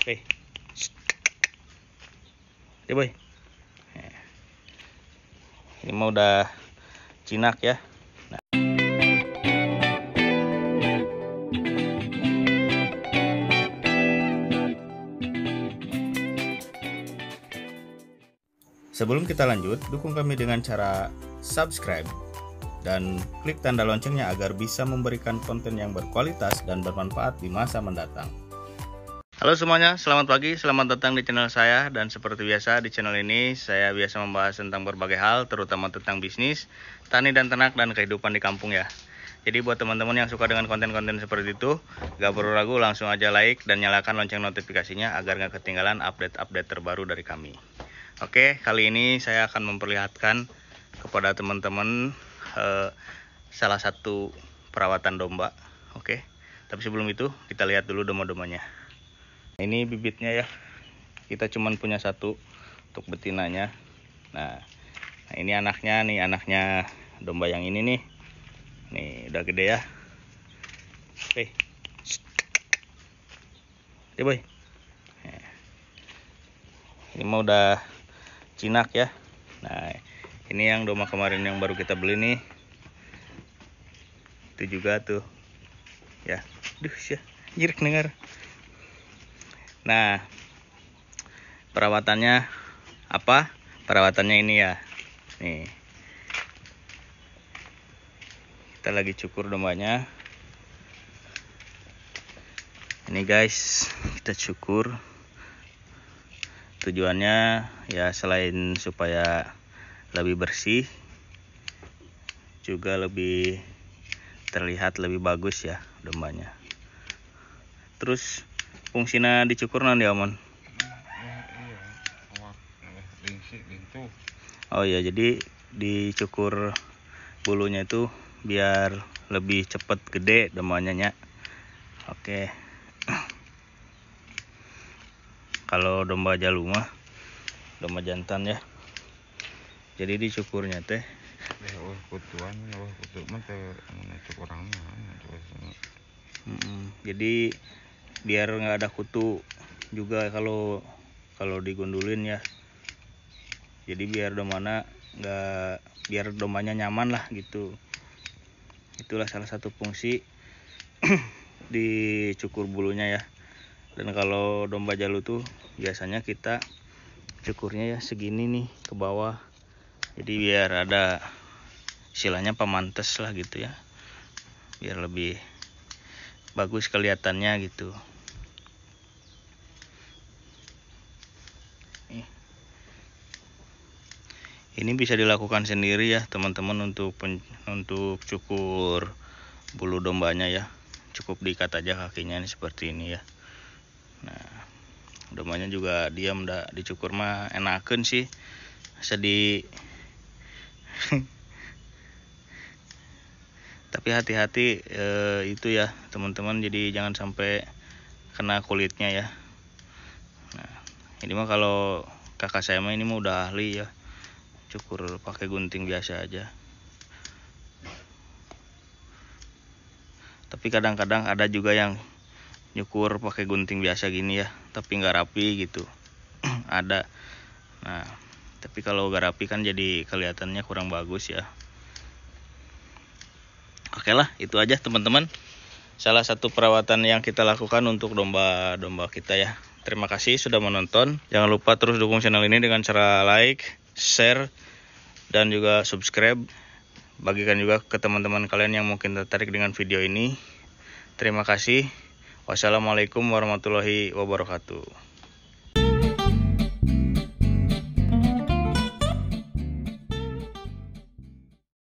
oke eh. oke ya, boy ini mau udah jinak ya Sebelum kita lanjut, dukung kami dengan cara subscribe dan klik tanda loncengnya agar bisa memberikan konten yang berkualitas dan bermanfaat di masa mendatang. Halo semuanya, selamat pagi, selamat datang di channel saya dan seperti biasa di channel ini saya biasa membahas tentang berbagai hal terutama tentang bisnis, tani dan ternak dan kehidupan di kampung ya. Jadi buat teman-teman yang suka dengan konten-konten seperti itu, gak perlu ragu langsung aja like dan nyalakan lonceng notifikasinya agar gak ketinggalan update-update terbaru dari kami. Oke, kali ini saya akan memperlihatkan kepada teman-teman eh, salah satu perawatan domba. Oke, tapi sebelum itu kita lihat dulu domba-dombanya ini bibitnya ya kita cuman punya satu untuk betinanya nah, nah ini anaknya nih anaknya domba yang ini nih nih udah gede ya oke eh. oke eh, boy eh. ini mau udah cinak ya nah ini yang domba kemarin yang baru kita beli nih itu juga tuh ya duh sih nyirik dengar Nah, perawatannya apa? Perawatannya ini ya. Nih. Kita lagi cukur dombanya. Ini guys, kita cukur. Tujuannya ya selain supaya lebih bersih juga lebih terlihat lebih bagus ya dombanya. Terus fungsinya dicukur nanti aman oh iya jadi dicukur bulunya itu biar lebih cepet gede demanya nya oke kalau domba jaluma domba jantan ya jadi dicukurnya teh jadi biar nggak ada kutu juga kalau kalau digundulin ya jadi biar domana nggak biar domanya nyaman lah gitu itulah salah satu fungsi dicukur bulunya ya dan kalau domba jalu tuh biasanya kita cukurnya ya segini nih ke bawah jadi biar ada istilahnya pemantes lah gitu ya biar lebih bagus kelihatannya gitu ini bisa dilakukan sendiri ya teman-teman untuk pen, untuk cukur bulu dombanya ya cukup diikat aja kakinya ini seperti ini ya nah dombanya juga diam dah dicukur mah enakan sih sedih tapi hati-hati e, itu ya teman-teman jadi jangan sampai kena kulitnya ya nah ini mah kalau kakak saya mah ini mah udah ahli ya cukur pakai gunting biasa aja tapi kadang-kadang ada juga yang nyukur pakai gunting biasa gini ya tapi nggak rapi gitu ada nah tapi kalau nggak rapi kan jadi kelihatannya kurang bagus ya Oke lah, itu aja teman-teman. Salah satu perawatan yang kita lakukan untuk domba-domba kita ya. Terima kasih sudah menonton. Jangan lupa terus dukung channel ini dengan cara like, share, dan juga subscribe. Bagikan juga ke teman-teman kalian yang mungkin tertarik dengan video ini. Terima kasih. Wassalamualaikum warahmatullahi wabarakatuh.